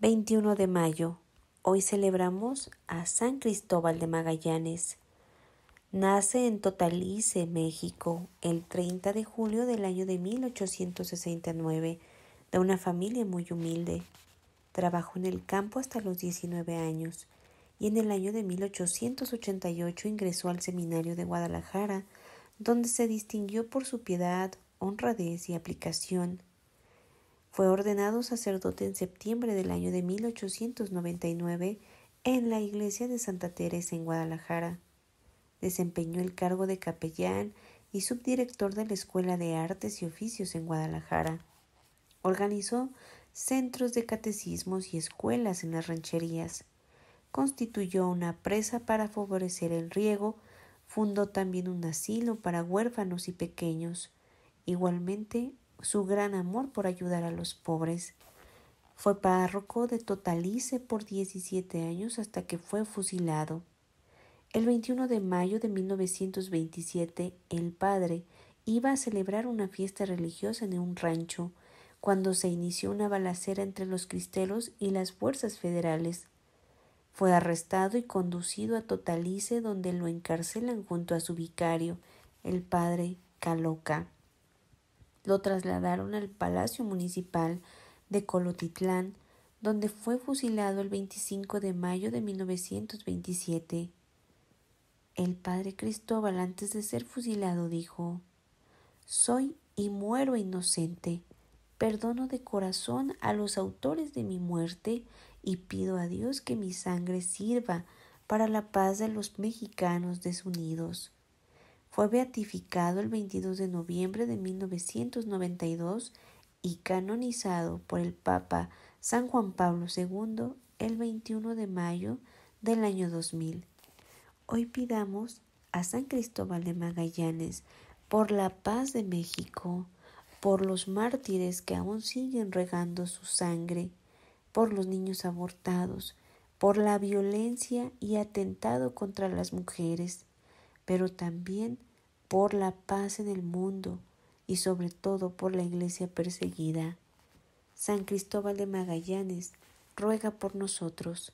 21 de mayo. Hoy celebramos a San Cristóbal de Magallanes. Nace en Totalice, México, el 30 de julio del año de 1869, de una familia muy humilde. Trabajó en el campo hasta los 19 años y en el año de 1888 ingresó al seminario de Guadalajara, donde se distinguió por su piedad, honradez y aplicación. Fue ordenado sacerdote en septiembre del año de 1899 en la iglesia de Santa Teresa en Guadalajara. Desempeñó el cargo de capellán y subdirector de la Escuela de Artes y Oficios en Guadalajara. Organizó centros de catecismos y escuelas en las rancherías. Constituyó una presa para favorecer el riego, fundó también un asilo para huérfanos y pequeños. Igualmente su gran amor por ayudar a los pobres. Fue párroco de Totalice por 17 años hasta que fue fusilado. El 21 de mayo de 1927, el padre iba a celebrar una fiesta religiosa en un rancho, cuando se inició una balacera entre los cristeros y las fuerzas federales. Fue arrestado y conducido a Totalice, donde lo encarcelan junto a su vicario, el padre Caloca. Lo trasladaron al Palacio Municipal de Colotitlán, donde fue fusilado el 25 de mayo de 1927. El padre Cristóbal antes de ser fusilado dijo, Soy y muero inocente. Perdono de corazón a los autores de mi muerte y pido a Dios que mi sangre sirva para la paz de los mexicanos desunidos. Fue beatificado el 22 de noviembre de 1992 y canonizado por el Papa San Juan Pablo II el 21 de mayo del año 2000. Hoy pidamos a San Cristóbal de Magallanes por la paz de México, por los mártires que aún siguen regando su sangre, por los niños abortados, por la violencia y atentado contra las mujeres, pero también por la paz en el mundo y sobre todo por la iglesia perseguida. San Cristóbal de Magallanes ruega por nosotros.